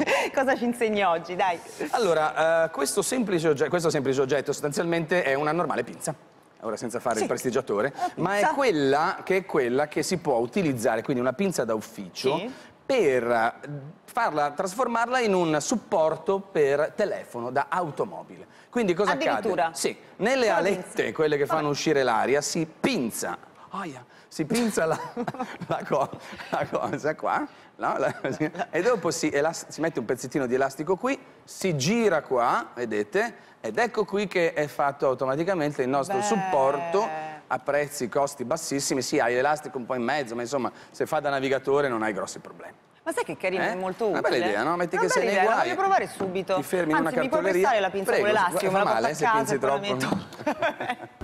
cosa ci insegni oggi, dai? Allora, eh, questo, semplice oggetto, questo semplice oggetto sostanzialmente è una normale pinza ora senza fare sì. il prestigiatore, ma è quella che, è quella che si può utilizzare, quindi una pinza da ufficio, sì. per eh, farla, trasformarla in un supporto per telefono da automobile. Quindi cosa accade? Sì, nelle alette, quelle che fanno uscire l'aria, si pinza aia, si pinza la, la, co, la cosa qua, no? la, e dopo si, si, mette un pezzettino di elastico qui, si gira qua, vedete, ed ecco qui che è fatto automaticamente il nostro Beh. supporto a prezzi, costi bassissimi, sì, hai l'elastico un po' in mezzo, ma insomma, se fa da navigatore non hai grossi problemi. Ma sai che carino, eh? è molto utile. Una bella idea, no? Metti che sei nei idea, guai. La voglio provare subito. Ti fermi Anzi, in una cartoleria. mi puoi prestare la pinza Prego, con l'elastico, me la male, porto a casa e poi la metto.